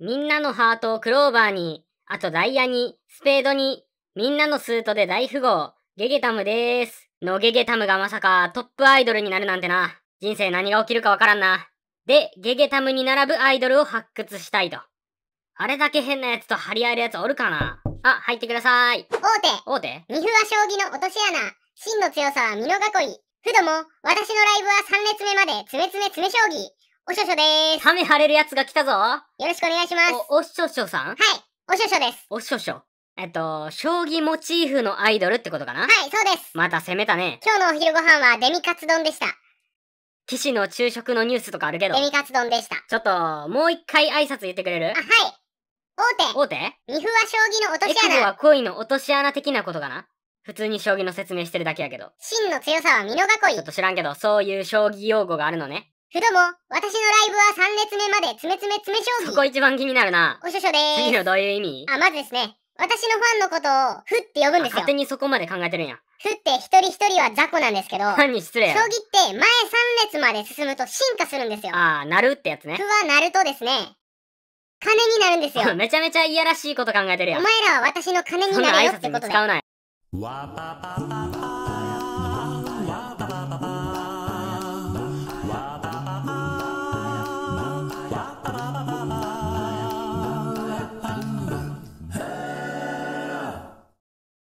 みんなのハートをクローバーに、あとダイヤに、スペードに、みんなのスートで大富豪、ゲゲタムでーす。のゲゲタムがまさかトップアイドルになるなんてな。人生何が起きるかわからんな。で、ゲゲタムに並ぶアイドルを発掘したいと。あれだけ変なやつと張り合えるやつおるかなあ、入ってください。大手。大手ミフは将棋の落とし穴。真の強さは美濃囲い。ふども、私のライブは3列目まで、つめつめ詰め将棋。おしょしょでーす。雨晴れるやつが来たぞ。よろしくお願いします。お、おしょしょさんはい。おしょしょです。おしょしょ。えっと、将棋モチーフのアイドルってことかなはい、そうです。また攻めたね。今日のお昼ご飯はデミカツ丼でした。騎士の昼食のニュースとかあるけど。デミカツ丼でした。ちょっと、もう一回挨拶言ってくれるあ、はい。大手。大手二歩は将棋の落とし穴。二歩は恋の落とし穴的なことかな普通に将棋の説明してるだけやけど。真の強さは美濃囲い。ちょっと知らんけど、そういう将棋用語があるのね。ふども、私のライブは3列目まで、つめつめ詰め将棋。そこ一番気になるな。おしょしょでーす。次のどういう意味あ、まずですね、私のファンのことを、ふって呼ぶんですよ。勝手にそこまで考えてるんや。ふって一人一人は雑魚なんですけど、ファンに失礼将棋って前3列まで進むと進化するんですよ。ああ、なるってやつね。ふはなるとですね、金になるんですよ。めちゃめちゃいやらしいこと考えてるやん。お前らは私の金になるよってことだ。そんな挨拶に使うなよ。